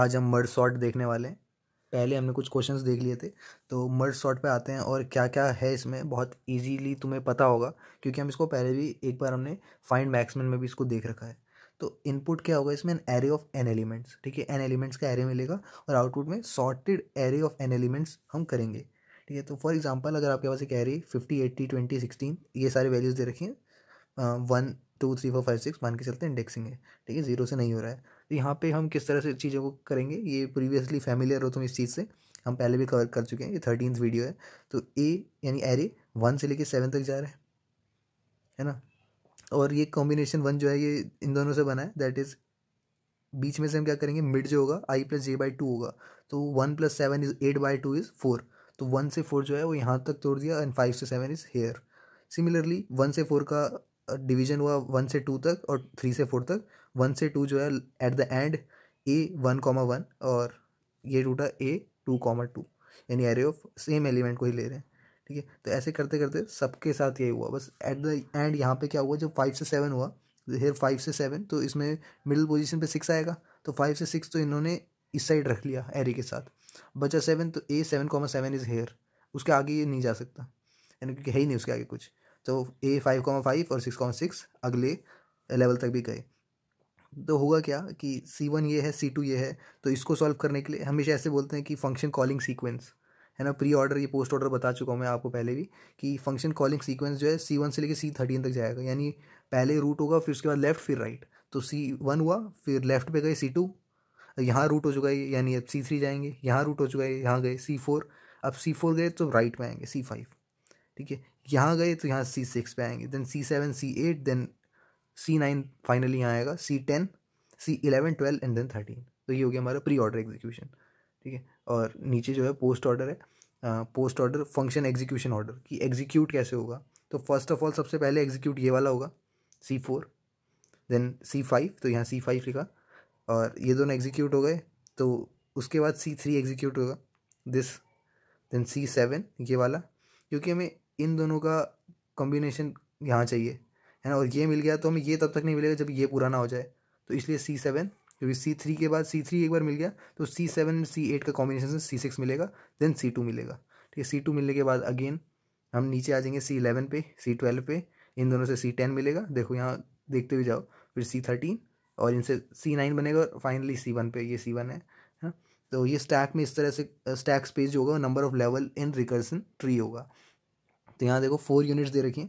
आज हम mud shot देखने वाले हैं पहले हमने कुछ क्वेश्चंस देख लिए थे तो मर्ड शॉट पे आते हैं और क्या क्या है इसमें बहुत इजीली तुम्हें पता होगा क्योंकि हम इसको पहले भी एक बार हमने फाइंड मैक्समैन में भी इसको देख रखा है तो इनपुट क्या होगा इसमें an array of N elements ठीक है एन एलिमेंट्स का एरे मिलेगा और आउटपुट में sorted array of N elements हम करेंगे ठीक है तो फॉर एग्जाम्पल अगर आपके पास एक array fifty eighty twenty sixteen ये सारे वैल्यूज़ दे रखी हैं one two three four five six मान के चलते इंडेक्सिंग है ठीक है जीरो से नहीं हो रहा है तो यहाँ पे हम किस तरह से चीज़ों को करेंगे ये प्रीवियसली फैमिलियर हो तुम इस चीज़ से हम पहले भी कवर कर चुके हैं ये थर्टीन वीडियो है तो ए यानी एरे वन से लेके सेवन तक जा रहा है है ना और ये कॉम्बिनेशन वन जो है ये इन दोनों से बना है दैट इज़ बीच में से हम क्या करेंगे मिड जो होगा I plus J by two होगा तो one plus seven is eight by two is four तो वन से फोर जो है वो यहाँ तक तोड़ दिया एंड फाइव से seven is here similarly one से फोर का डिवीजन हुआ वन से टू तक और थ्री से फोर तक वन से टू जो है at the end a one comma one और ये टूटा ए टू कॉमा टू यानी एरे ऑफ सेम एलिमेंट को ही ले रहे हैं ठीक है तो ऐसे करते करते सबके साथ यही हुआ बस एट द एंड यहाँ पे क्या हुआ जब फाइव से सेवन हुआ हेयर फाइव से सेवन तो इसमें मिडिल पोजिशन पर सिक्स आएगा तो फाइव से सिक्स तो इन्होंने इस साइड रख लिया एरे के साथ बचा सेवन तो a seven comma seven is here उसके आगे ये नहीं जा सकता यानी क्योंकि है ही नहीं उसके आगे कुछ तो ए फाइव कॉमा फाइव और सिक्स कॉमा सिक्स अगले लेवल तक भी गए तो होगा क्या कि सी वन ये है सी टू ये है तो इसको सॉल्व करने के लिए हमेशा ऐसे बोलते हैं कि फंक्शन कॉलिंग सीक्वेंस है ना प्री ऑर्डर ये पोस्ट ऑर्डर बता चुका हूँ मैं आपको पहले भी कि फंक्शन कॉलिंग सीक्वेंस जो है सी वन से लेकर सी थर्टीन तक जाएगा यानी पहले रूट होगा फिर उसके बाद लेफ्ट फिर राइट तो सी वन हुआ फिर लेफ्ट पे गए सी टू यहाँ रूट हो चुका है यानी अब सी थ्री जाएंगे यहाँ रूट हो चुका है यहाँ गए सी फोर अब सी फोर गए तो राइट में आएंगे सी फाइव ठीक है यहाँ गए तो यहाँ सी सिक्स पे आएंगे then C seven C eight then C nine finally यहाँ आएगा C ten C eleven twelve and then thirteen तो ये हो गया हमारा प्री ऑर्डर एग्जीक्यूशन ठीक है और नीचे जो है पोस्ट ऑर्डर है post order function execution order कि एग्जीक्यूट कैसे होगा तो फर्स्ट ऑफ ऑल सबसे पहले एग्जीक्यूट ये वाला होगा C four then C five तो यहाँ सी फाइव लिखा और ये दोनों एग्जीक्यूट हो गए तो उसके बाद सी थ्री एग्जीक्यूट होगा दिस देन सी सेवन ये वाला क्योंकि हमें इन दोनों का कॉम्बिनेशन यहाँ चाहिए है ना और ये मिल गया तो हमें ये तब तक नहीं मिलेगा जब ये पूरा ना हो जाए तो इसलिए सी सेवन क्योंकि सी थ्री के बाद सी थ्री एक बार मिल गया तो सी सेवन सी एट का कॉम्बिनेशन से सी सिक्स मिलेगा देन सी टू मिलेगा ठीक है सी टू मिलने के बाद अगेन हम नीचे आ जाएंगे सी इलेवन पे सी ट्वेल्व पे इन दोनों से सी टेन मिलेगा देखो यहाँ देखते हुए जाओ फिर सी थर्टीन और इनसे सी नाइन बनेगा और फाइनली सी वन पे ये सी वन है ना तो ये स्टैक में इस तरह से स्टैक स्पेस जो होगा number of level in recursion tree होगा तो यहाँ देखो फोर यूनिट्स दे रखी है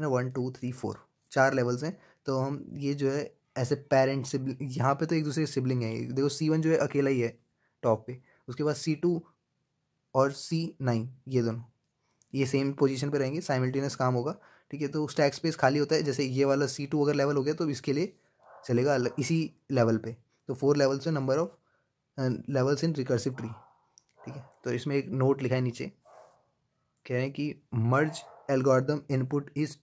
ना वन टू थ्री फोर चार लेवल्स हैं तो हम ये जो है ऐसे पेरेंट सिबलिंग यहाँ पे तो एक दूसरे सिबलिंग है देखो सी वन जो है अकेला ही है टॉप पे उसके बाद सी टू और सी नाइन ये दोनों ये सेम पोजीशन पे रहेंगे साइमल्टेनियस काम होगा ठीक है तो स्टैक स्पेस खाली होता है जैसे ये वाला सी टू अगर लेवल हो गया तो इसके लिए चलेगा इसी लेवल पे तो फोर लेवल्स है number of levels in recursive tree ठीक है तो इसमें एक नोट लिखा है नीचे कह रहे हैं कि merge algorithm input is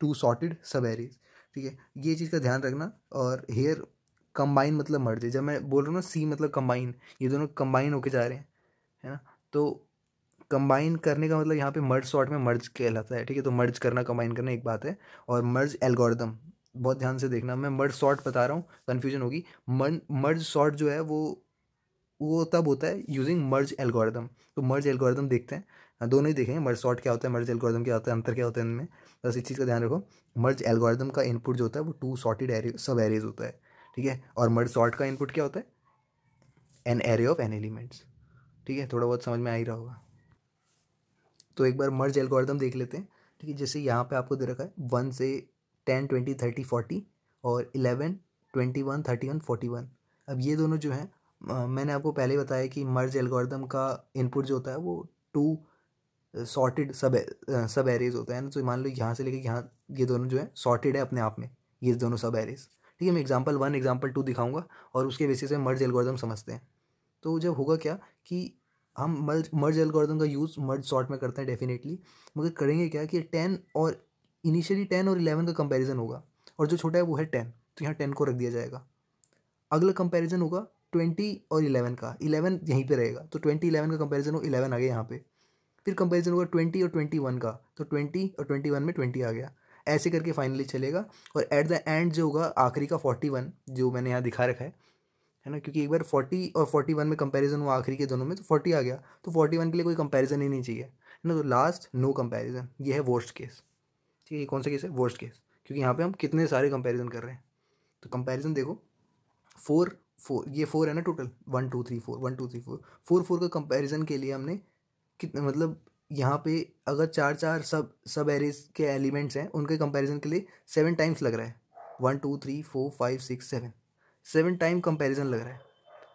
two sorted sub arrays ठीक है ये चीज़ का ध्यान रखना और हेयर कंबाइन मतलब मर्ज है जब मैं बोल रहा हूँ ना सी मतलब कंबाइन ये दोनों कंबाइन होके जा रहे हैं है ना तो कंबाइन करने का मतलब यहाँ पे मर्ज सॉर्ट में मर्ज कहलाता है ठीक है तो मर्ज करना कंबाइन करना एक बात है और मर्ज एल्गोरिदम बहुत ध्यान से देखना मैं मर्ज सॉर्ट बता रहा हूँ कन्फ्यूजन होगी मर्ज सॉर्ट जो है वो वो तब होता है यूजिंग मर्ज एल्गोरिदम तो मर्ज एल्गोरिदम देखते हैं हाँ, दोनों ही देखेंगे मर्ज सॉर्ट क्या होता है मर्ज एल्गोरिदम क्या होता है अंतर क्या होता है इनमें बस इस चीज़ का ध्यान रखो मर्ज एल्गोरिदम का इनपुट जो होता है वो two sorted array sub arrays होता है ठीक है और मर्ज सॉर्ट का इनपुट क्या होता है an array of N elements ठीक है थोड़ा बहुत समझ में आ ही रहा होगा तो एक बार मर्ज एल्गोरिदम देख लेते हैं ठीक है जैसे यहाँ पे आपको दे रखा है वन से टेन ट्वेंटी थर्टी फोर्टी और eleven twenty one thirty one forty one अब ये दोनों जो हैं मैंने आपको पहले बताया कि मर्ज एल्गोरिदम का इनपुट जो होता है वो टू सॉर्टेड सब सब एरेज होता है ना तो मान लो यहाँ से लेके यहाँ ये दोनों जो है सॉर्टेड है अपने आप में ये दोनों सब एरेज ठीक है मैं एग्जाम्पल वन एग्जाम्पल टू दिखाऊंगा और उसके बेसिस पे मर्ज एल्गोरिदम समझते हैं तो जब होगा क्या कि हम मर्ज मर्ज एल्गोरिदम का यूज़ मर्ज सॉर्ट में करते हैं डेफिनेटली मगर करेंगे क्या कि टेन और इनिशियली टेन और इलेवन का कंपेरिजन होगा और जो छोटा है वो है टेन तो यहाँ टेन को रख दिया जाएगा अगला कंपेरिजन होगा ट्वेंटी और इलेवन का इलेवन यहीं पर रहेगा तो ट्वेंटी इलेवन का कंपेरिजन हो इलेवन आ गया यहाँ पर फिर कंपेरिजन होगा ट्वेंटी और ट्वेंटी वन का तो ट्वेंटी और ट्वेंटी वन में ट्वेंटी आ गया ऐसे करके फाइनली चलेगा और एट द एंड जो होगा आखिरी का फोर्टी वन जो मैंने यहाँ दिखा रखा है है ना क्योंकि एक बार फोर्टी और फोर्टी वन में कंपेरिजन हुआ आखिरी के दोनों में तो फोर्टी आ गया तो फोर्टी वन के लिए कोई कंपेरिजन ही नहीं चाहिए है ना तो लास्ट नो कंपेरिजन ये है वर्स्ट केस ठीक है ये कौन सा केस है वर्स्ट केस क्योंकि यहाँ पे हम कितने सारे कंपेरिजन कर रहे हैं तो कंपेरिजन देखो फोर फोर ये फोर है ना total one two three four one two three four four four का कंपेरिज़न के लिए हमने मतलब यहाँ पे अगर चार चार सब सब एरेज के एलिमेंट्स हैं उनके कंपैरिजन के लिए सेवन टाइम्स लग रहा है one two three four five six seven seven time comparison लग रहा है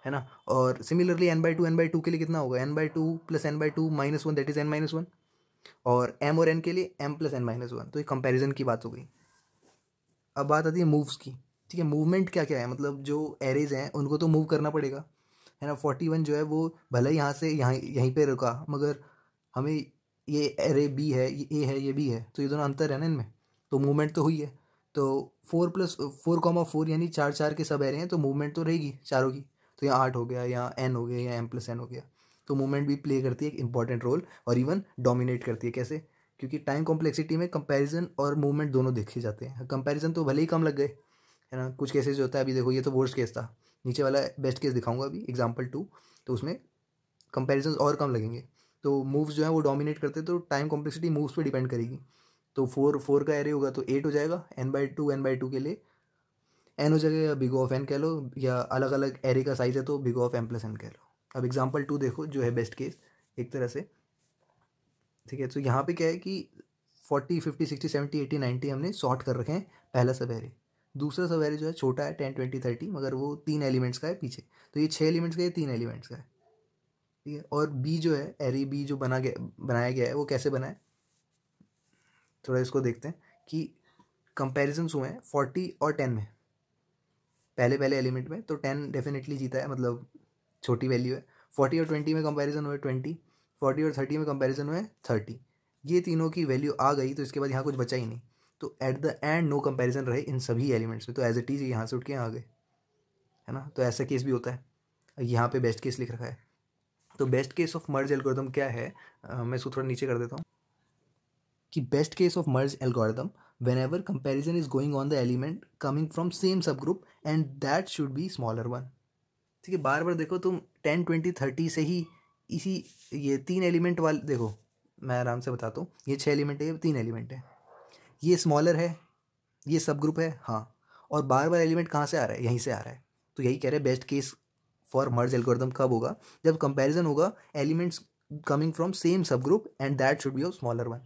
है ना और similarly N by two N by two के लिए कितना होगा N by two plus N by two minus one that is N minus one और एम और एन के लिए M plus N minus one तो ये कंपेरिजन की बात हो गई अब बात आती है मूव्स की ठीक है मूवमेंट क्या क्या है मतलब जो एरेज हैं उनको तो मूव करना पड़ेगा है ना फोर्टी वन जो है वो भले यहाँ से यहाँ यहीं पे रुका मगर हमें ये एरे बी है ये ए है ये बी है तो ये दोनों अंतर है ना इनमें तो मूवमेंट तो हुई है तो four plus four comma four यानी चार चार के सब एरे हैं तो मूवमेंट तो रहेगी चारों की तो यहाँ आठ हो गया यहाँ एन हो गया या एम प्लस एन हो गया तो मूवमेंट भी प्ले करती है एक इंपॉर्टेंट रोल और इवन डोमिनेट करती है कैसे क्योंकि टाइम कॉम्प्लेक्सिटी में कंपैरिजन और मूवमेंट दोनों देखे जाते हैं कंपैरिजन तो भले ही कम लग गए है ना कुछ केसेज होता है अभी देखो ये तो वर्स्ट केस था नीचे वाला बेस्ट केस दिखाऊंगा अभी एग्जाम्पल टू तो उसमें कंपेरिजन और कम लगेंगे तो मूव्स जो है वो डोमिनेट करते तो टाइम कॉम्प्लेक्सिटी मूव्स पे डिपेंड करेगी तो फोर फोर का एरे होगा तो एट हो जाएगा N by two N by two के लिए एन हो जाएगा या बिगो ऑफ एन कह लो या अलग अलग एरे का साइज है तो big O of n plus n कह लो अब एग्जाम्पल टू देखो जो है बेस्ट केस एक तरह से ठीक है तो यहाँ पे क्या है कि forty fifty sixty seventy eighty ninety हमने शॉर्ट कर रखे हैं पहला सब एरे दूसरा सवेरी जो है छोटा है टेन ट्वेंटी थर्टी मगर वो तीन एलिमेंट्स का है पीछे तो ये छः एलिमेंट्स का ये तीन एलिमेंट्स का है ठीक है और बी जो है एरी बी जो बना गया बनाया गया है वो कैसे बना है थोड़ा इसको देखते हैं कि कंपेरिजन्स हुए हैं फोर्टी और टेन में पहले पहले एलिमेंट में तो टेन डेफिनेटली जीता है मतलब छोटी वैल्यू है फोर्टी और ट्वेंटी में कंपेरिजन हुए ट्वेंटी फोर्टी और थर्टी में कंपेरिजन हुए थर्टी ये तीनों की वैल्यू आ गई तो इसके बाद यहाँ कुछ बचा ही नहीं तो at the end no comparison रहे इन सभी एलिमेंट्स में तो एज इट इज़ यहाँ से उठ के यहाँ आ गए है ना तो ऐसा केस भी होता है यहाँ पे बेस्ट केस लिख रखा है तो best case of merge algorithm क्या है आ, मैं इसको थोड़ा नीचे कर देता हूँ कि best case of merge algorithm whenever comparison is going on the element coming from same subgroup and that should be smaller one ठीक है बार बार देखो तुम टेन ट्वेंटी थर्टी से ही इसी ये तीन एलिमेंट वाले देखो मैं आराम से बताता हूँ ये छः एलिमेंट है ये तीन एलिमेंट है ये स्मॉलर है ये सब ग्रुप है हाँ और बार बार एलिमेंट कहाँ से आ रहा है यहीं से आ रहा है तो यही कह रहे हैं best case for merge algorithm कब होगा जब कंपैरिजन होगा elements coming from same subgroup and that should be a smaller one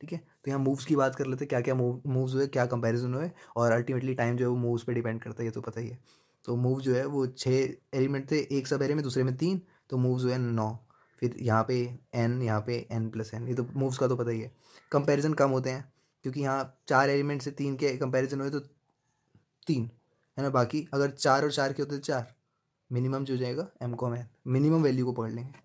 ठीक है तो यहाँ मूव्स की बात कर लेते हैं क्या क्या मूव्स हुए क्या कंपैरिजन हुए और अल्टीमेटली टाइम जो है वो मूव्स पे डिपेंड करता है ये तो पता ही है तो मूव जो है वो छः एलिमेंट थे एक सब एरे में दूसरे में तीन तो मूव्स हुए नौ फिर यहाँ पे एन यहाँ पे एन प्लस एन ये तो मूव्स का तो पता ही है कंपैरिजन कम होते हैं क्योंकि यहाँ चार एलिमेंट से तीन के कंपैरिजन हुए तो तीन है ना बाकी अगर चार और चार के होते तो चार मिनिमम जो जाएगा एम कॉम एन मिनिमम वैल्यू को पकड़ लेंगे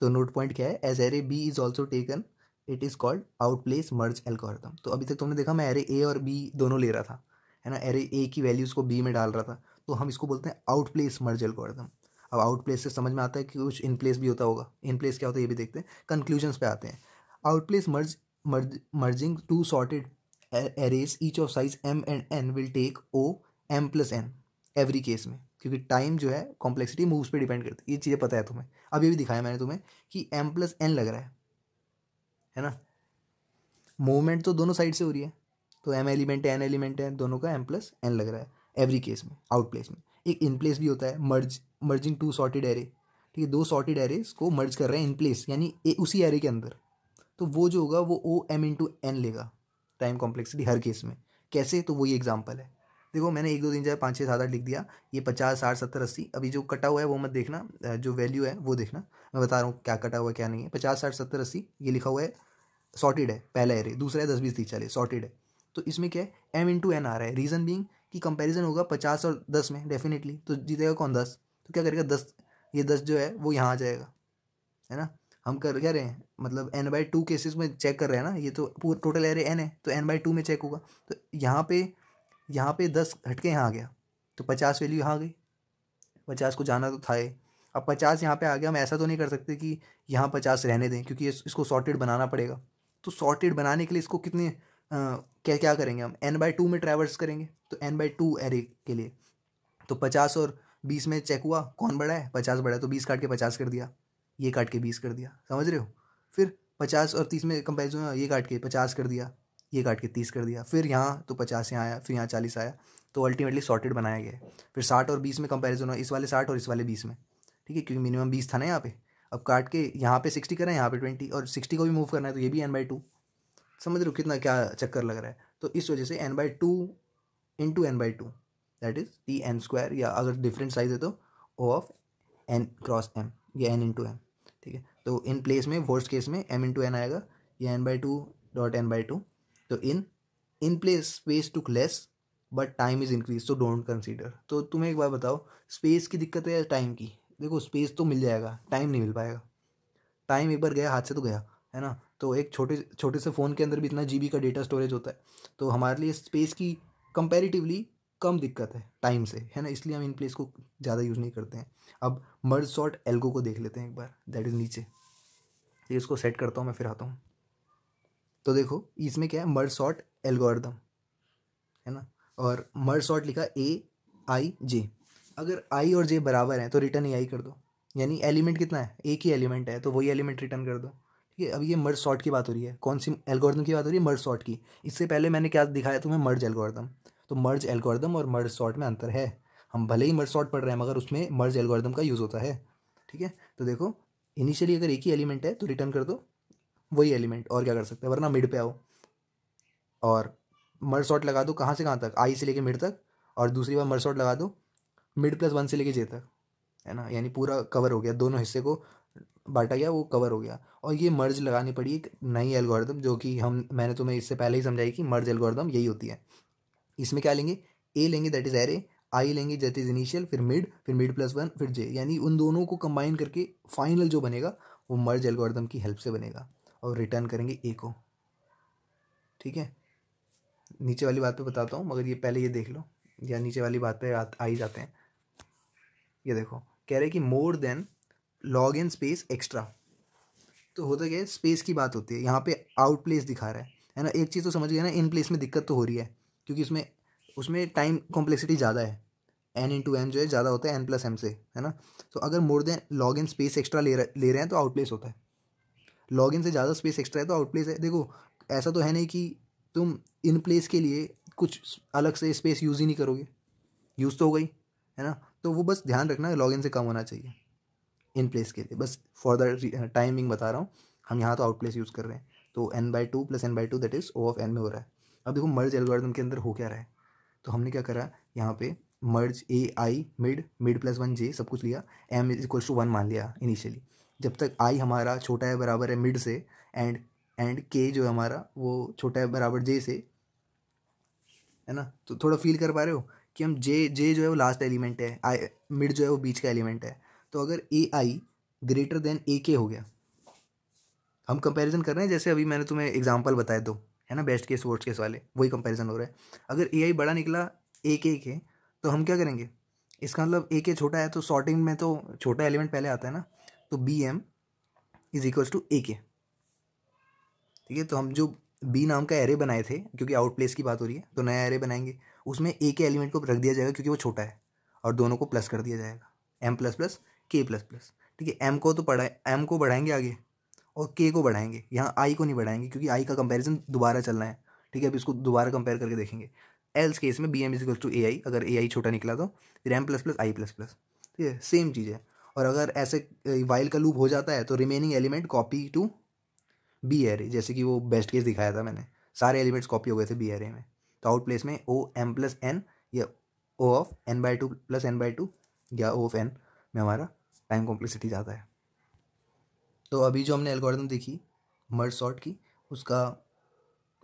तो नोट पॉइंट क्या है as array B is also taken it is called out place merge algorithm तो अभी तक तुमने देखा मैं एरे ए और बी दोनों ले रहा था है ना एरे ए की वैल्यूज़ को बी में डाल रहा था तो हम इसको बोलते हैं आउट प्लेस मर्ज एल्गोरिथम अब आउट प्लेस से समझ में आता है कि कुछ इन प्लेस भी होता होगा इन प्लेस क्या होता है ये भी देखते हैं कंक्लूजन पे आते हैं out place merge merge merging two sorted arrays each of size m and n will take O m plus n every case में क्योंकि टाइम जो है कॉम्प्लेक्सिटी मूव्स पे डिपेंड करती है ये चीज़ें पता है तुम्हें अभी ये दिखाया मैंने तुम्हें कि एम प्लस एन लग रहा है है ना मूवमेंट तो दोनों साइड से हो रही है तो एम एलिमेंट है एन एलिमेंट है दोनों का एम प्लस एन लग रहा है एवरी केस में आउट प्लेस में एक इन प्लेस भी होता है merge merging two sorted array ठीक है दो सॉर्टेड एरेज को मर्ज कर रहे हैं इन प्लेस यानी उसी एरे के अंदर तो वो जो होगा वो ओ एम इन टू एन लेगा टाइम कॉम्प्लेक्सिटी हर केस में कैसे तो वही एग्जाम्पल है देखो मैंने एक दो तीन चार पाँच छः सात आठ लिख दिया ये पचास साठ सत्तर अस्सी अभी जो कटा हुआ है वो मत देखना जो वैल्यू है वो देखना मैं बता रहा हूँ क्या कटा हुआ है क्या नहीं है पचास साठ सत्तर अस्सी ये लिखा हुआ है सॉर्टेड है पहला एरे दूसरा है दस बीस तीस चालीस सॉर्टेड है तो इसमें क्या है एम इंटू एन आ रहा है रीज़न बींग कि कंपेरिजन होगा पचास और दस में डेफिनेटली तो जीतेगा कौन दस तो क्या करेगा दस ये दस जो है वो यहाँ आ जाएगा है ना हम कर क्या रहे हैं मतलब एन बाई टू केसेस में चेक कर रहे हैं ना ये तो पूरा टोटल एरे एन है तो एन बाई टू में चेक होगा तो यहाँ पे यहाँ पे दस हटके यहाँ आ गया तो पचास वैल्यू यहाँ आ गई पचास को जाना तो था ही अब पचास यहाँ पे आ गया हम ऐसा तो नहीं कर सकते कि यहाँ पचास रहने दें क्योंकि इसको सॉर्टेड बनाना पड़ेगा तो सॉर्टेड बनाने के लिए इसको कितने क्या क्या करेंगे हम एन बाई टू में ट्रैवर्स करेंगे तो एन बाई टू एरे के लिए तो पचास और बीस में चेक हुआ कौन बड़ा है पचास बड़ा है तो बीस काट के पचास कर दिया ये काट के बीस कर दिया समझ रहे हो फिर पचास और तीस में कंपेरिजन ये काट के पचास कर दिया ये काट के तीस कर दिया फिर यहाँ तो पचास यहाँ आया फिर यहाँ चालीस आया तो अल्टीमेटली सॉर्टेड बनाया गया है फिर साठ और बीस में कंपेरिजन हुआ इस वाले साठ और इस वाले बीस में ठीक है क्योंकि मिनिमम बीस था ना यहाँ पे अब काट के यहाँ पे सिक्सटी करें यहाँ पे ट्वेंटी और सिक्सटी को भी मूव करना है तो ये भी एन बाई टू समझ रहे हो कितना क्या चक्कर लग रहा है तो इस वजह से n by two into to N by two that is T n square या अगर डिफरेंट साइज है तो O of n cross m या एन इंटू एम ठीक है तो इन प्लेस में वर्स्ट केस में एम इन टू एन आएगा ये n by two dot n by two तो in in place space took less but time is increase so don't consider तो तुम्हें एक बार बताओ स्पेस की दिक्कत है या टाइम की देखो स्पेस तो मिल जाएगा टाइम नहीं मिल पाएगा टाइम एक बार गया हाथ से तो गया है ना तो एक छोटे छोटे से फ़ोन के अंदर भी इतना जी का डेटा स्टोरेज होता है तो हमारे लिए स्पेस की कंपेरिटिवली कम दिक्कत है टाइम से है ना इसलिए हम इन प्लेस को ज़्यादा यूज़ नहीं करते हैं अब मर्ज शॉट एल्गो को देख लेते हैं एक बार दैट इज़ नीचे ये इसको सेट करता हूँ मैं फिर आता हूँ तो देखो इसमें क्या है मर्ज शॉर्ट एल्गोअर्दम है ना और मर्ज शॉर्ट लिखा ए आई जे अगर आई और जे बराबर हैं तो रिटर्न ए आई कर दो यानी एलिमेंट कितना है एक ही एलिमेंट है तो वही एलिमेंट रिटर्न कर दो ठीक है अब ये मर्ज शॉर्ट की बात हो रही है कौन सी एल्गोर्दम की बात हो रही है मर्ज शॉर्ट की इससे पहले मैंने क्या दिखाया तुम्हें मर्ज एल्गोर्दम तो मर्ज एल्गोरिदम और मर्ज सॉर्ट में अंतर है हम भले ही मर्ज सॉर्ट पढ़ रहे हैं मगर उसमें मर्ज एल्गोरिदम का यूज़ होता है ठीक है तो देखो इनिशियली अगर एक ही एलिमेंट है तो रिटर्न कर दो वही एलिमेंट और क्या कर सकते हैं वरना मिड पे आओ और मर्ज सॉर्ट लगा दो कहाँ से कहाँ तक आई से लेके मिड तक और दूसरी बार मर्ज सॉर्ट लगा दो मिड प्लस वन से लेके जे तक है ना यानी पूरा कवर हो गया दोनों हिस्से को बांटा गया वो कवर हो गया और ये मर्ज लगानी पड़ी एक नई एल्गोरिदम जो कि हम मैंने तुम्हें इससे पहले ही समझाई कि मर्ज एल्गोरिदम यही होती है इसमें क्या लेंगे ए लेंगे दैट इज एरे आई लेंगे दैट इज इनिशियल फिर मिड फिर मिड प्लस वन फिर जे यानी उन दोनों को कंबाइन करके फाइनल जो बनेगा वो मर्ज एल्गोरिदम की हेल्प से बनेगा और रिटर्न करेंगे ए को ठीक है नीचे वाली बात पे बताता हूँ मगर ये पहले ये देख लो या नीचे वाली बात पे आ, आ ही जाते हैं ये देखो कह रहे कि more than log n space extra तो होता क्या है स्पेस की बात होती है यहाँ पे आउट प्लेस दिखा रहा है है ना एक चीज़ तो समझ गया ना इन प्लेस में दिक्कत तो हो रही है क्योंकि उसमें उसमें टाइम कॉम्प्लेक्सिटी ज़्यादा है एन इन टू एन जो है ज़्यादा होता है एन प्लस एम से है ना तो अगर more than log n space extra ले रहे ले रहे हैं तो आउटप्लेस होता है लॉग इन से ज़्यादा स्पेस एक्स्ट्रा है तो आउटप्लेस है देखो ऐसा तो है नहीं कि तुम इन प्लेस के लिए कुछ अलग से स्पेस यूज़ ही नहीं करोगे यूज़ तो हो गई है ना तो वो बस ध्यान रखना लॉग इन से कम होना चाहिए इन प्लेस के लिए बस फॉर द टाइमिंग बता रहा हूँ हम यहाँ तो आउट प्लेस यूज़ कर रहे हैं तो n by two plus N by two that is O of n में हो रहा है अब देखो मर्ज एल्गोरिथम के अंदर हो क्या रहा है तो हमने क्या करा यहाँ पे merge A i mid mid plus one j सब कुछ लिया m is equals to one मान लिया इनिशियली जब तक आई हमारा छोटा है बराबर है मिड से एंड एंड के जो है हमारा वो छोटा है बराबर जे से है ना तो थोड़ा फील कर पा रहे हो कि हम जे जे जो है वो लास्ट एलिमेंट है आई मिड जो है वो बीच का एलिमेंट है तो अगर ए आई ग्रेटर देन ए के हो गया हम कंपैरिजन कर रहे हैं जैसे अभी मैंने तुम्हें एग्जांपल बताया दो है ना बेस्ट केस वर्स्ट केस वाले वही कंपैरिजन हो रहा है अगर ए बड़ा निकला एक एक है तो हम क्या करेंगे इसका मतलब ए के छोटा है तो सॉर्टिंग में तो छोटा एलिमेंट पहले आता है ना तो B m is equals to A k ठीक है तो हम जो बी नाम का एरे बनाए थे क्योंकि आउट प्लेस की बात हो रही है तो नया एरे बनाएंगे उसमें ए के एलिमेंट को रख दिया जाएगा क्योंकि वो छोटा है और दोनों को प्लस कर दिया जाएगा m plus plus k plus plus ठीक है एम को तो पढ़ाए एम को बढ़ाएंगे आगे और के को बढ़ाएंगे यहाँ आई को नहीं बढ़ाएंगे क्योंकि आई का कंपैरिजन दोबारा चलना है ठीक है अब इसको दोबारा कंपेयर करके देखेंगे एल्स केस में B m is equals to A i अगर ए आई छोटा निकला तो फिर m plus plus i plus plus ठीक है सेम चीज़ है और अगर ऐसे वाइल का लूप हो जाता है तो remaining element copy to B array जैसे कि वो बेस्ट केस दिखाया था मैंने सारे एलिमेंट्स कॉपी हो गए थे बी एरे में तो आउट प्लेस में ओ एम प्लस एन या O of n by two plus N by two या ओ ऑफ एन में हमारा टाइम कॉम्प्लेक्सिटी जाता है तो अभी जो हमने एल्गोरिदम देखी मर्ज सॉर्ट की उसका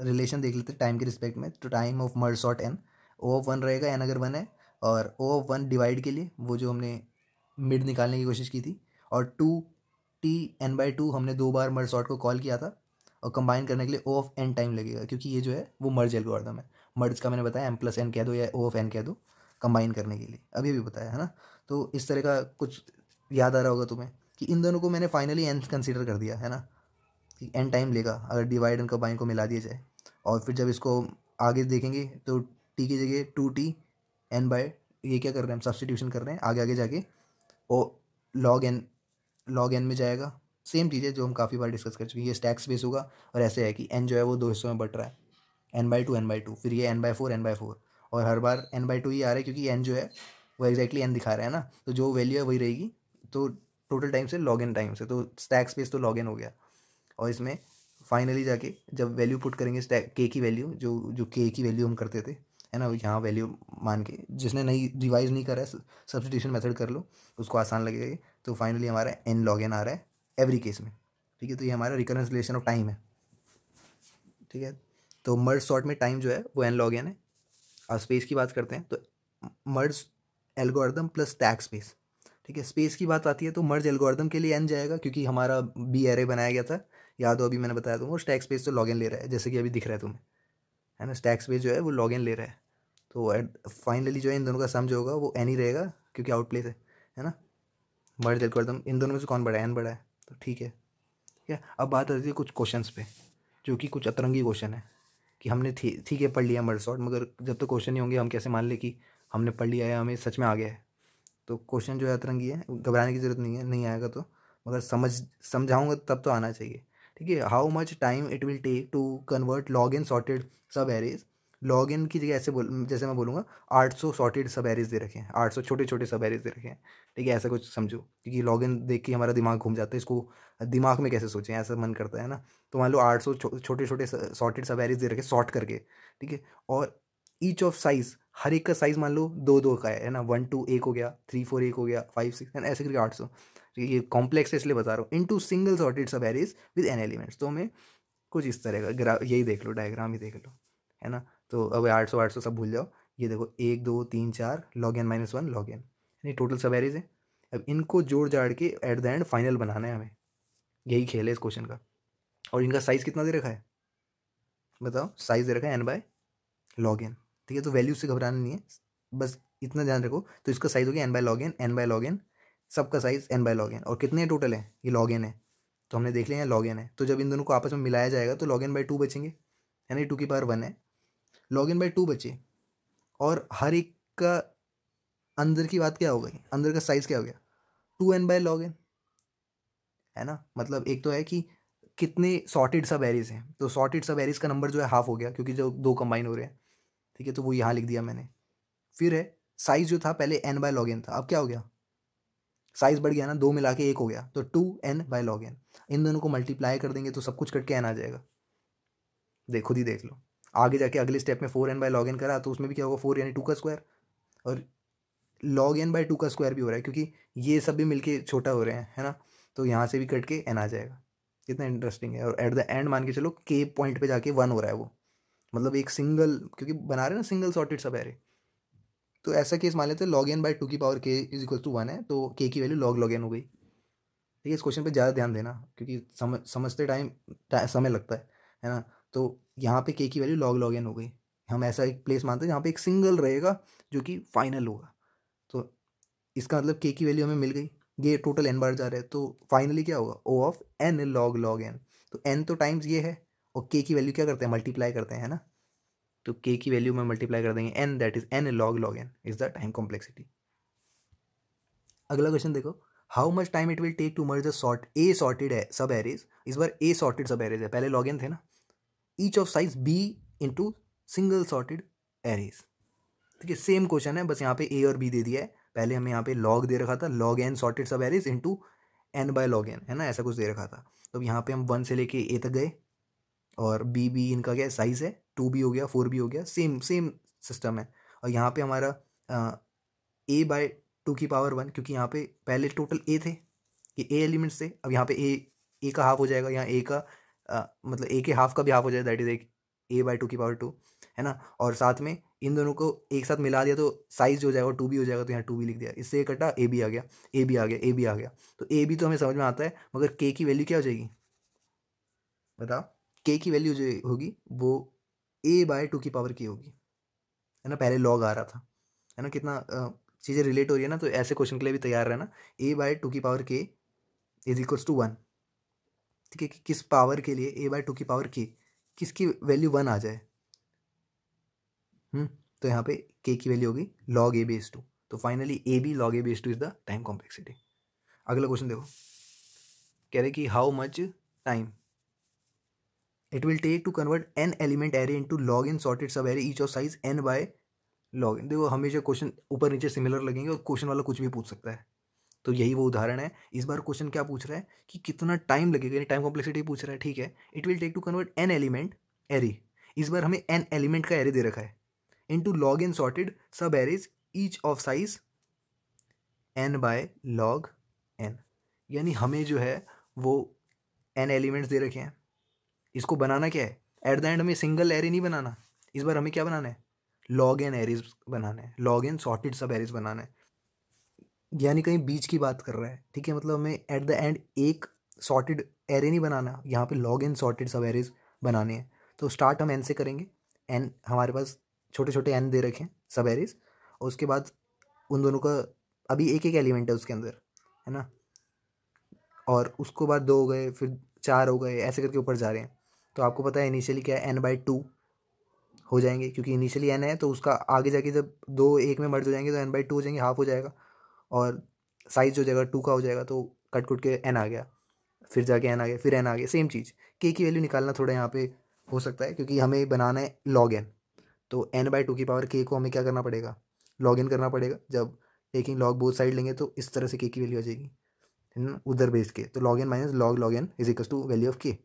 रिलेशन देख लेते टाइम के रिस्पेक्ट में तो time of merge sort n O of one रहेगा एन अगर वन है और ओ ऑफ वन डिवाइड के लिए वो जो हमने मिड निकालने की कोशिश की थी और two T n by two हमने दो बार मर्ज सॉर्ट को कॉल किया था और कंबाइन करने के लिए ओ ऑफ एन टाइम लगेगा क्योंकि ये जो है वो मर्ज एल्गोरिदम है मर्ज का मैंने बताया एम प्लस एन कह दो या ओ ऑफ एन कह दो कंबाइन करने के लिए अभी भी बताया है ना तो इस तरह का कुछ याद आ रहा होगा तुम्हें कि इन दोनों को मैंने फाइनली एंड कंसिडर कर दिया है ना कि एंड टाइम लेगा अगर डिवाइड एंड कंबाइन को मिला दिया जाए और फिर जब इसको आगे देखेंगे तो टी की जगह टू टी एन बाय ये क्या कर रहे हैं हम सब्सटीट्यूशन कर रहे हैं आगे आगे जाके और लॉग एन लॉग एन में जाएगा सेम चीज़ है जो हम काफ़ी बार डिस्कस कर चुके हैं ये स्टैक्स बेस होगा और ऐसे है कि एन जो है वो दो हिस्सों में बट रहा है n by two N by two फिर ये n by four n by four और हर बार एन बाई टू ही आ रहा है क्योंकि एन जो है वो एग्जैक्टली एन दिखा रहा है ना तो जो वैल्यू है वही रहेगी तो टोटल टाइम से लॉग इन टाइम से तो स्टैक स्पेस तो लॉग इन हो गया और इसमें फाइनली जाके जब वैल्यू पुट करेंगे स्टैक के की वैल्यू जो जो के की वैल्यू हम करते थे है ना यहाँ वैल्यू मान के जिसने नहीं रिवाइज नहीं करा है सब्सटीट्यूशन मेथड कर लो उसको आसान लगेगा तो फाइनली हमारा एन लॉग इन आ रहा है एवरी केस में ठीक है तो ये हमारा रिकनसलेशन ऑफ टाइम है ठीक है तो मर्ज शॉर्ट में टाइम जो है वो एन लॉग इन है और स्पेस की बात करते हैं तो merge algorithm plus tag space ठीक है स्पेस की बात आती है तो मर्ज एल्गोरिदम के लिए एन जाएगा क्योंकि हमारा बी एरे बनाया गया था याद हो अभी मैंने बताया वो स्टैक स्पेस तो इन ले रहा है जैसे कि अभी दिख रहा है तुम्हें है ना स्टैक स्पेस जो है वो इन ले रहा है तो फाइनली जो है इन दोनों का सम जो होगा वो एन ही रहेगा क्योंकि आउटप्लेस है है ना मर्ज एल्गोरिदम इन दोनों में से कौन बड़ा है एन बड़ा है तो ठीक है ठीक है अब बात आती है कुछ क्वेश्चन पे जो कि कुछ अतरंगी क्वेश्चन है कि हमने ठीक है पढ़ लिया मर्ज सॉर्ट मगर जब तक तो क्वेश्चन नहीं होंगे हम कैसे मान लें कि हमने पढ़ लिया है हमें सच में आ गया है तो क्वेश्चन जो है अतरंगी है घबराने की जरूरत नहीं है नहीं आएगा तो मगर समझ समझाऊंगा तब तो आना चाहिए ठीक है how much time it will take to convert log n sorted subarrays log n की जगह ऐसे बोल जैसे मैं बोलूँगा आठ सौ सॉर्टेड सब एरेज दे रखे हैं आठ सौ छोटे छोटे सब एरेज दे रखे हैं ठीक है ऐसा कुछ समझो क्योंकि लॉग इन देख के हमारा दिमाग घूम जाता है इसको दिमाग में कैसे सोचें ऐसा मन करता है ना तो मान लो आठ सौ छोटे छोटे सॉर्टेड सब एरेज दे रखे सॉर्ट करके ठीक है और ईच ऑफ साइज़ हर एक का साइज़ मान लो दो दो का है ना वन टू एक हो गया थ्री फोर एक हो गया फाइव सिक्स एंड ऐसे करके आठ सौ ये कॉम्प्लेक्स है इसलिए बता रहा हूँ into single sorted subarrays with n elements तो हमें कुछ इस तरह का ग्रा यही देख लो डायग्राम ही देख लो है ना तो अब आठ सौ आठ सौ सब भूल जाओ ये देखो एक दो तीन चार log n minus one log n यानी टोटल सब एरेज है अब इनको जोड़ जाड़ के एट द एंड फाइनल बनाना है हमें यही खेल है इस क्वेश्चन का और इनका साइज़ कितना दे रखा है बताओ साइज़ दे रखा है एन बाय लॉग एन ठीक है तो वैल्यू से घबराना नहीं है बस इतना ध्यान रखो तो इसका साइज़ हो गया n by log n n by log n सबका size n by log n और कितने टोटल है ये लॉग एन है तो हमने देख लिया लॉग एन है तो जब इन दोनों को आपस में मिलाया जाएगा तो लॉग एन बाई टू बचेंगे यानी टू की पावर वन है लॉग एन बाई टू बचे और हर एक का अंदर की बात क्या हो गई अंदर का साइज़ क्या हो गया two n by log n है ना मतलब एक तो है कि कितने सॉर्टेड सब एरीज हैं तो सॉर्टेड सब एरीज का नंबर जो है हाफ हो गया क्योंकि जो दो कंबाइन हो रहे हैं ठीक है तो वो यहाँ लिख दिया मैंने फिर है साइज़ जो था पहले एन बाय लॉग एन था अब क्या हो गया साइज़ बढ़ गया ना दो मिला के एक हो गया तो two n by log n इन दोनों को मल्टीप्लाई कर देंगे तो सब कुछ करके एन आ जाएगा देख खुद ही देख लो आगे जाके अगले स्टेप में four n by log n करा तो उसमें भी क्या होगा फोर यानी टू का स्क्वायर और लॉग एन बाय टू का स्क्वायर भी हो रहा है क्योंकि ये सब भी मिलके छोटा हो रहे हैं है ना तो यहाँ से भी कट के एन आ जाएगा कितना इंटरेस्टिंग है और एट द एंड मान के चलो के पॉइंट पे जाके वन हो रहा है वो मतलब एक सिंगल क्योंकि बना रहे ना सिंगल सॉर्टेड सब एरे तो ऐसा केस मान लेते हैं लॉग एन बाई टू की power k is equal to one है तो के की वैल्यू लॉग लॉग एन हो गई ठीक है इस क्वेश्चन पे ज़्यादा ध्यान देना क्योंकि समझ समझते टाइम समय लगता है है ना तो यहाँ पे के की वैल्यू लॉग लॉग एन हो गई हम ऐसा एक प्लेस मानते हैं जहाँ पे एक सिंगल रहेगा जो कि फाइनल होगा तो इसका मतलब के की वैल्यू हमें मिल गई ये टोटल एन बार जा रहे हैं तो फाइनली क्या होगा O of n log log n तो एन तो टाइम्स ये है और के की वैल्यू क्या करते हैं मल्टीप्लाई करते हैं ना तो के की वैल्यू में मल्टीप्लाई कर देंगे n that is n log log n is the time complexity अगला क्वेश्चन देखो how much time it will take to merge the sort a sorted है सब एरेज इस बार ए सॉर्टेड सब एरेज है पहले लॉग एन थे ना each of size b into single sorted arrays ठीक है सेम क्वेश्चन है बस यहाँ पे ए और बी दे दिया है पहले हमें यहाँ पे लॉग दे रखा था log n sorted subarrays in to n by log n है ना ऐसा कुछ दे रखा था तो यहाँ पे हम वन से लेके ए तक गए और बी बी इनका क्या साइज़ है टू बी हो गया फोर बी हो गया सेम सेम सिस्टम है और यहाँ पे हमारा ए बाय टू की पावर वन क्योंकि यहाँ पे पहले टोटल ए थे ये ए एलिमेंट्स थे अब यहाँ पे ए ए का हाफ हो जाएगा यहाँ ए का आ, मतलब ए के हाफ का भी हाफ हो जाएगा दैट इज़ एक ए बाय टू की पावर टू है ना और साथ में इन दोनों को एक साथ मिला दिया तो साइज़ जो हो जाएगा टू बी हो जाएगा तो यहाँ टू बी लिख दिया इससे कटा ए बी आ गया ए बी आ गया ए बी आ गया तो ए बी तो हमें समझ में आता है मगर के की वैल्यू क्या हो जाएगी बताओ के की वैल्यू जो होगी वो ए बाय टू की पावर की होगी है ना पहले लॉग आ रहा था है ना कितना चीज़ें रिलेट हो रही है ना तो ऐसे क्वेश्चन के लिए भी तैयार रहना ए बाय टू की power k is equals to one ठीक है कि किस पावर के लिए ए बाय टू की पावर के किसकी वैल्यू वन आ जाए हम्म? तो यहाँ पे के की वैल्यू होगी लॉग ए बेस टू तो finally a b log a base two is the time complexity अगला क्वेश्चन देखो कह रहे कि how much time it will take to convert n element array into log n sorted sub array each of size n by log n देखो हमेशा question ऊपर नीचे similar लगेंगे और क्वेश्चन वाला कुछ भी पूछ सकता है तो यही वो उदाहरण है इस बार क्वेश्चन क्या पूछ रहा है कि कितना टाइम लगेगा यानी टाइम कॉम्प्लेक्सिटी पूछ रहा है ठीक है it will take to convert n element array इस बार हमें एन एलिमेंट का एरे दे रखा है into log n sorted सब arrays each of size n by log n यानी हमें जो है वो एन एलिमेंट्स दे रखे हैं इसको बनाना क्या है एट द एंड हमें सिंगल एरे नहीं बनाना इस बार हमें क्या बनाना है लॉग एन एरेज बनाना है log n sorted subarrays बनाना है यानी कहीं बीच की बात कर रहा है ठीक है मतलब हमें एट द एंड एक सॉर्टेड एरे नहीं बनाना यहाँ पे log n sorted subarrays बनाने हैं तो स्टार्ट हम एन से करेंगे एन हमारे पास छोटे छोटे एन दे रखे हैं सब एरेज और उसके बाद उन दोनों का अभी एक एक एलिमेंट है उसके अंदर है ना और उसको बाद दो हो गए फिर चार हो गए ऐसे करके ऊपर जा रहे हैं तो आपको पता है इनिशियली क्या है एन बाई टू हो जाएंगे क्योंकि इनिशियली एन है तो उसका आगे जाके जब दो एक में मर्ज हो जाएंगे तो एन बाई टू हो जाएंगे हाफ हो जाएगा और साइज हो जाएगा टू का हो जाएगा तो कट कुट के एन आ गया फिर जाके एन आ गया फिर एन आ गया सेम चीज़ के की वैल्यू निकालना थोड़ा यहाँ पे हो सकता है क्योंकि हमें बनाना है लॉग एन तो एन बाई टू की पावर के को हमें क्या करना पड़ेगा लॉग इन करना पड़ेगा जब टेकिंग लॉग बोथ साइड लेंगे तो इस तरह से के की वैल्यू आ जाएगी है ना उधर बेस के तो log n minus log log n is equal to value of k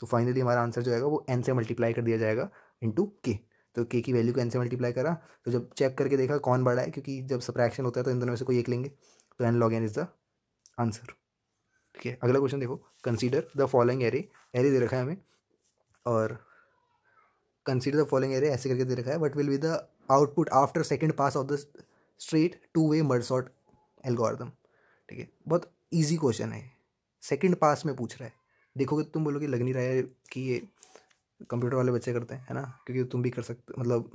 तो फाइनली हमारा आंसर जो है वो एन से मल्टीप्लाई कर दिया जाएगा इंटू के तो के की वैल्यू को एन से मल्टीप्लाई करा तो जब चेक करके देखा कौन बड़ा है क्योंकि जब सप्रैक्शन होता है तो इन दोनों में से कोई एक लेंगे तो n log n is the answer ठीक है अगला क्वेश्चन देखो consider the following array array दे रखा है हमें और कंसीडर द फॉलोइंग एरे ऐसे करके दे रखा है but will be the output after second pass of the straight two way merge sort algorithm ठीक है बहुत ईजी क्वेश्चन है सेकेंड पास में पूछ रहा है देखोगे तुम बोलोगे लग नहीं रहा है कि ये कंप्यूटर वाले बच्चे करते हैं है ना क्योंकि तुम भी कर सकते मतलब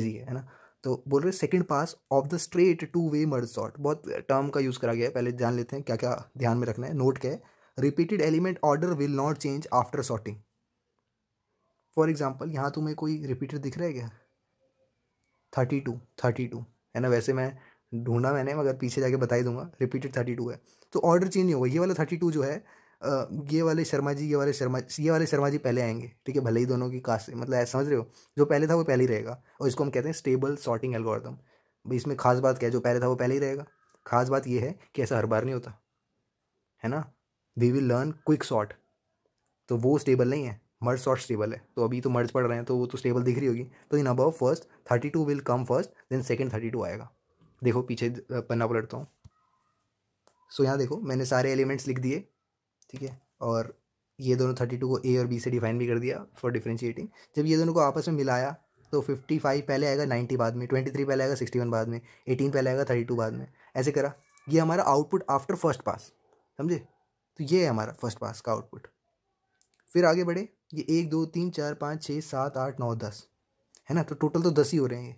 ईजी है है ना तो बोल रहे second pass of the straight two way merge sort बहुत टर्म का यूज़ करा गया है पहले जान लेते हैं क्या क्या ध्यान में रखना है नोट क्या है repeated element order will not change after sorting for example यहाँ तुम्हें कोई रिपीटेड दिख रहा है क्या थर्टी टू थर्टी टू है ना वैसे मैं ढूंढा मैंने मगर पीछे जाके बता ही दूंगा रिपीटेड थर्टी टू है तो ऑर्डर चेंज नहीं होगा ये वाला थर्टी टू जो है ये वाले शर्मा जी ये वाले शर्मा ये वाले शर्मा जी पहले आएंगे ठीक है भले ही दोनों की कास्ट मतलब ऐसा समझ रहे हो जो पहले था वो पहले ही रहेगा और इसको हम कहते हैं स्टेबल सॉर्टिंग एल्गोरिथम भाई इसमें खास बात क्या है जो पहले था वो पहले ही रहेगा खास बात ये है कि ऐसा हर बार नहीं होता है ना we will learn quick sort तो वो स्टेबल नहीं है मर्ज सॉर्ट स्टेबल है तो अभी तो मर्ज पढ़ रहे हैं तो वो तो स्टेबल दिख रही होगी तो in above first thirty two will come first then second thirty two आएगा देखो पीछे पन्ना पलटता हूँ सो so, यहाँ देखो मैंने सारे एलिमेंट्स लिख दिए ठीक है और ये दोनों थर्टी टू को ए और बी से डिफाइन भी कर दिया फॉर डिफ्रेंशिएटिंग जब ये दोनों को आपस में मिलाया तो फिफ्टी फाइव पहले आएगा नाइन्टी बाद में ट्वेंटी थ्री पहले आएगा सिक्सटी वन बाद में एटीन पहले आएगा थर्टी टू बाद में ऐसे करा ये हमारा आउटपुट आफ्टर फर्स्ट पास समझे तो ये है हमारा फर्स्ट पास का आउटपुट फिर आगे बढ़े ये एक दो तीन चार पाँच छः सात आठ नौ दस है ना तो टोटल तो दस ही हो रहे हैं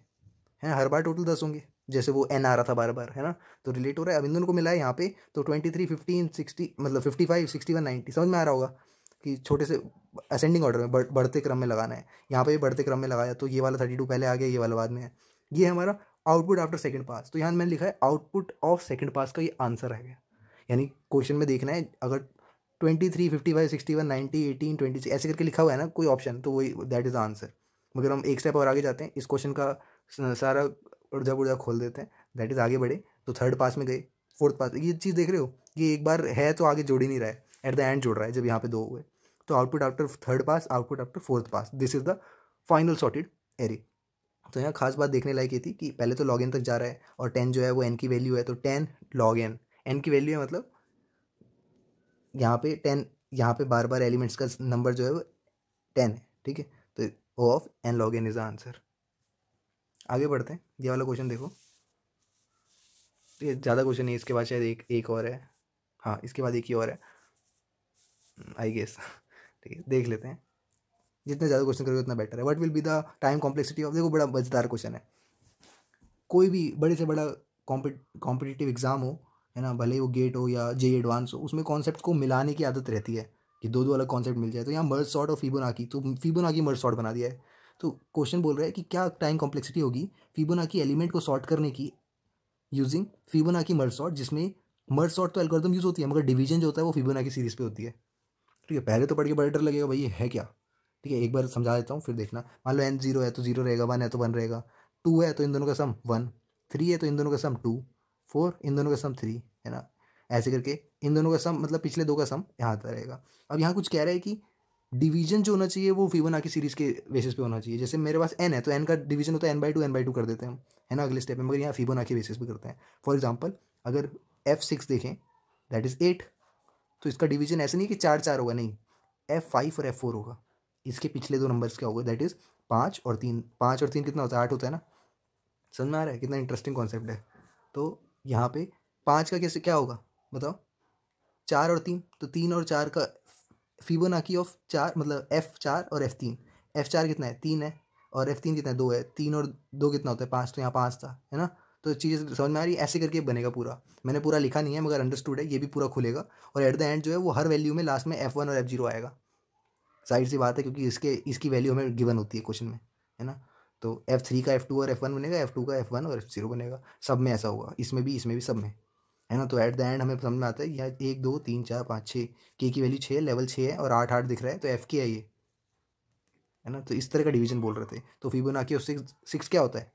है ना हर बार टोटल दस होंगे जैसे वो एन आ रहा था बार बार है ना तो रिलेट हो रहा है अब को मिला है यहाँ पे तो ट्वेंटी थ्री फिफ्टीन सिक्सटी मतलब fifty five sixty one ninety समझ में आ रहा होगा कि छोटे से असेंडिंग ऑर्डर में बढ़, बढ़ते क्रम में लगाना है यहाँ पे भी बढ़ते क्रम में लगाया तो ये वाला थर्टी टू पहले आ गया ये वाला बाद में है ये है हमारा आउटपुट आफ्टर सेकंड पास तो यहाँ मैंने लिखा है आउटपुट ऑफ सेकंड पास का ये आंसर है यानी क्वेश्चन में देखना है अगर twenty three fifty five sixty one ninety eighteen twenty ऐसे करके लिखा हुआ है ना कोई ऑप्शन तो वही दैट इज़ द आंसर मगर हम एक स्टेप और आगे जाते हैं इस क्वेश्चन का सारा उर्जा खोल देते हैं दैट इज़ आगे बढ़े तो थर्ड पास में गए फोर्थ पास ये चीज़ देख रहे हो कि एक बार है तो आगे जोड़ ही नहीं रहा है एट द एंड जोड़ रहा है जब यहाँ पे दो हुए तो output after third pass output after fourth pass this is the final sorted array तो यहाँ खास बात देखने लायक ये थी कि पहले तो लॉग एन तक जा रहा है और टेन जो है वो एन की वैल्यू है तो टेन लॉग एन एन की वैल्यू है मतलब यहाँ पे टेन यहाँ पे बार बार एलिमेंट्स का नंबर जो है वो टेन है ठीक है तो O of n log n is the answer आगे बढ़ते हैं ये वाला क्वेश्चन देखो ये ज़्यादा क्वेश्चन नहीं इसके बाद शायद एक एक और है हाँ इसके बाद एक ही और है आई गेस ठीक है देख लेते हैं जितने ज़्यादा क्वेश्चन करोगे उतना बेटर है what will be the time complexity of देखो बड़ा मजेदार क्वेश्चन है कोई भी बड़े से बड़ा कॉम्पिटिटिव एग्ज़ाम हो है ना भले वो गेट हो या जे एडवांस हो उसमें कॉन्सेप्ट को मिलाने की आदत रहती है कि दो दो अलग कॉन्सेप्ट मिल जाए तो यहाँ मर्ज शॉट और फीबोनाकी तो फीबोनाकी मर्ज शॉट बना दिया है तो क्वेश्चन बोल रहा है कि क्या टाइम कॉम्प्लेक्सिटी होगी फीबोना की एलिमेंट को सॉर्ट करने की यूजिंग फीबोना की मर्ज सॉर्ट जिसमें मर्ज सॉर्ट तो एल्गोरिथम यूज़ होती है मगर डिवीजन जो होता है वो फीबोना की सीरीज़ पे होती है ठीक है पहले तो पढ़ के बड़े डर लगेगा भाई ये है क्या ठीक है एक बार समझा देता हूँ फिर देखना मान लो एन जीरो है तो जीरो रहेगा वन है तो वन रहेगा टू है तो इन दोनों का सम वन थ्री है तो इन दोनों का सम टू फोर इन दोनों का सम थ्री है ना ऐसे करके इन दोनों का सम मतलब पिछले दो का सम यहाँ आता रहेगा अब यहाँ कुछ कह रहा है कि डिवीजन जो होना चाहिए वो फीवन की सीरीज़ के बेसिस पे होना चाहिए जैसे मेरे पास एन है तो एन का डिवीजन होता है n by two N by two कर देते हैं हम है ना अगले स्टेप में मगर यहाँ फीवन आके बेसिस पे करते हैं फॉर एग्जाम्पल अगर एफ सिक्स देखें दैट इज़ एट तो इसका डिवीजन ऐसे नहीं कि चार चार होगा नहीं एफ फाइव और एफ फोर होगा इसके पिछले दो नंबर्स क्या होगा दैट इज़ पाँच और तीन पाँच और तीन कितना होता है आठ होता है ना समझ में आ रहा है कितना इंटरेस्टिंग कॉन्सेप्ट है तो यहाँ पे पाँच का कैसे क्या होगा बताओ चार और तीन तो तीन और चार का फिबोनाकी ऑफ चार मतलब एफ चार और एफ तीन एफ चार कितना है तीन है और एफ तीन कितना है दो है तीन और दो कितना होता है पाँच तो यहाँ पाँच था है ना तो चीज़ें समझ में आ रही है ऐसे करके बनेगा पूरा मैंने पूरा लिखा नहीं है मगर अंडरस्टूड है ये भी पूरा खुलेगा और एट द एंड जो है वो हर वैल्यू में लास्ट में एफ़ वन और एफ़ जीरो आएगा साइड सी बात है क्योंकि इसके इसकी वैल्यू हमें गिवन होती है क्वेश्चन में है ना तो एफ़ थ्री का एफ़ टू और एफ़ वन बनेगा एफ़ टू का एफ़ वन और एफ़ जीरो बनेगा सब में ऐसा होगा इसमें भी इसमें भी सब में है ना तो एट द एंड हमें समझ में आता है या एक दो तीन चार पाँच छः के की वैल्यू छः लेवल छः है और आठ आठ दिख रहा है तो एफ के है ये है ना तो इस तरह का डिवीजन बोल रहे थे तो फिबोनाकी ऑफ सिक्स सिक्स क्या होता है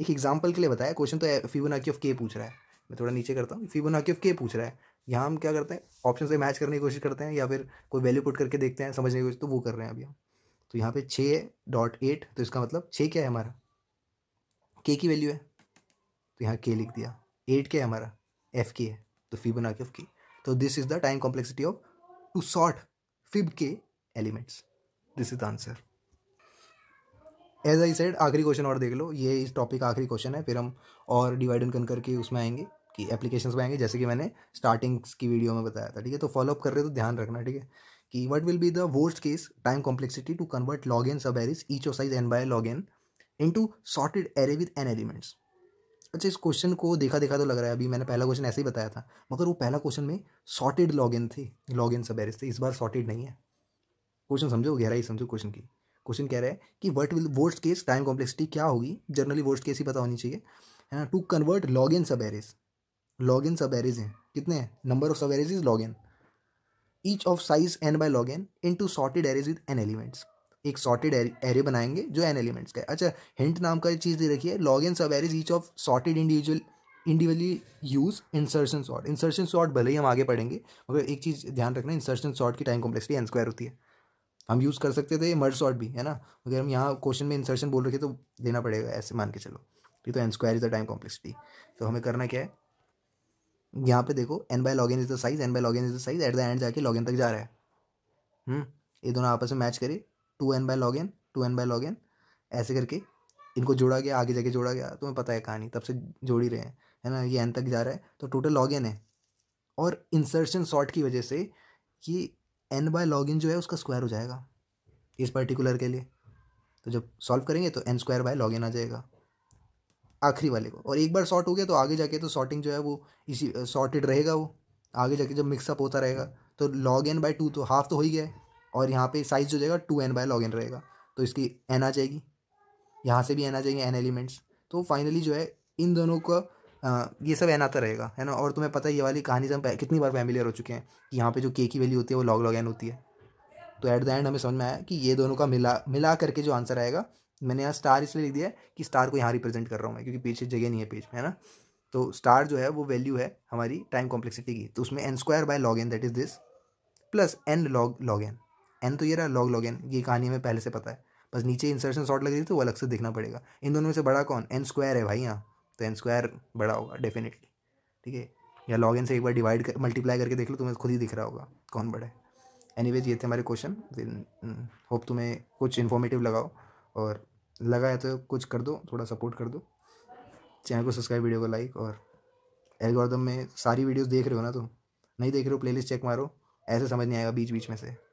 एक एग्जाम्पल के लिए बताया क्वेश्चन तो फिबोनाकी ऑफ के पूछ रहा है मैं थोड़ा नीचे करता हूँ फिबोनाकी ऑफ के पूछ रहा है यहाँ हम क्या करते हैं ऑप्शन से मैच करने की कोशिश करते हैं या फिर कोई वैल्यू पुट करके देखते हैं समझने की कोशिश तो वो कर रहे हैं अभी हम तो यहाँ पे छः डॉट एट तो इसका मतलब छः क्या है हमारा के की वैल्यू है तो यहाँ के लिख दिया एट क्या है हमारा एफ के है तो फी बना के तो this is the time complexity of to sort फिब के elements this is the answer as I said आखिरी क्वेश्चन और देख लो ये इस टॉपिक का आखिरी क्वेश्चन है फिर हम और डिवाइड एंड कन करके उसमें आएंगे कि एप्लीकेशन में आएंगे जैसे कि मैंने स्टार्टिंग्स की वीडियो में बताया था ठीक है तो फॉलोअप कर रहे हो तो ध्यान रखना ठीक है कि what will be the worst case time complexity to convert log in sub arrays each of size n by log in into sorted array with n elements अच्छा इस क्वेश्चन को देखा देखा तो लग रहा है अभी मैंने पहला क्वेश्चन ऐसे ही बताया था मगर वो पहला क्वेश्चन में सॉर्टेड इन थे लॉग इन सब एरिस थे इस बार सॉर्टेड नहीं है क्वेश्चन समझो गहराई समझो क्वेश्चन की क्वेश्चन कह रहा है कि what will worst case time complexity क्या होगी जनरली वर्स्ट केस ही पता होनी चाहिए है ना टू कन्वर्ट लॉग इन सब एरिस लॉग इन सब एरिज हैं कितने हैं number of sub arrays is log in each of size n by log in into sorted arrays with n elements एक सॉर्टेड एरे बनाएंगे जो N elements का है अच्छा हिंट नाम का चीज़ दे रखी है log in sub arrays each of sorted individual individually use insertion sort insertion sort भले ही हम आगे पढ़ेंगे मगर एक चीज़ ध्यान रखना इंसर्शन सॉर्ट की टाइम कॉम्प्लेक्सिटी एन स्क्वायर होती है हम यूज़ कर सकते थे मर्ज सॉर्ट भी है ना अगर हम यहाँ क्वेश्चन में इंसर्शन बोल रखे तो देना पड़ेगा ऐसे मान के चलो ठीक तो n square is the time complexity तो हमें करना क्या है यहाँ पे देखो n by log in is the size n by log in is the size at the end जाके लॉग इन तक जा रहा है हम्म, ये दोनों आपस में मैच करें two n by log n two n by log n ऐसे करके इनको जोड़ा गया आगे जाके जोड़ा गया तुम्हें पता है कहानी तब से जोड़ ही रहे हैं है ना ये एन तक जा रहा है तो टोटल लॉग एन है और इंसर्शन शॉर्ट की वजह से ये एन बाय लॉग इन जो है उसका स्क्वायर हो जाएगा इस पर्टिकुलर के लिए तो जब सॉल्व करेंगे तो n square by log in आ जाएगा आखिरी वाले को और एक बार शॉर्ट हो गया तो आगे जाके तो शॉर्टिंग जो है वो इसी शॉर्टेड रहेगा वो आगे जाके जब मिक्सअप होता रहेगा तो लॉग एन बाय टू तो हाफ तो हो ही गया है और यहाँ पे साइज़ जो जाएगा two n by log n रहेगा तो इसकी एन आ जाएगी यहाँ से भी एन आ जाएगी एन एलिमेंट्स तो फाइनली जो है इन दोनों का आ, ये सब एन आता रहेगा है ना और तुम्हें पता है ये वाली कहानी से हम कितनी बार फैमिलियर हो चुके हैं कि यहाँ पे जो के की वैल्यू होती है वो लॉग लॉग एन होती है तो एट द एंड हमें समझ में आया कि ये दोनों का मिला मिला करके जो आंसर आएगा मैंने यहाँ स्टार इसलिए लिख दिया है कि स्टार को यहाँ रिप्रेजेंट कर रहा हूँ मैं क्योंकि पीछे जगह नहीं है पेज में है ना तो स्टार जो है वो वैल्यू है हमारी टाइम कॉम्प्लेक्सिटी की तो उसमें n square by log n that is this plus n log log n n तो ये रहा लॉग लॉग एन ये कहानी हमें पहले से पता है बस नीचे इंसर्शन शॉर्ट लग रही तो वो अलग से देखना पड़ेगा इन दोनों में से बड़ा कौन एन स्क्वायर है भाई यहाँ तो एन स्क्वायर बड़ा होगा डेफिनेटली ठीक है या लॉग इन से एक बार डिवाइड कर मल्टीप्लाई करके देख लो तुम्हें खुद ही दिख रहा होगा कौन बड़ा है वेज ये थे हमारे क्वेश्चन होप mm, तुम्हें कुछ इन्फॉर्मेटिव लगाओ और लगा है तो कुछ कर दो थोड़ा सपोर्ट कर दो चैनल को सब्सक्राइब वीडियो को लाइक और एल्गोरिदम में सारी वीडियोस देख रहे हो ना तुम नहीं देख रहे हो प्लेलिस्ट चेक मारो ऐसे समझ नहीं आएगा बीच बीच में से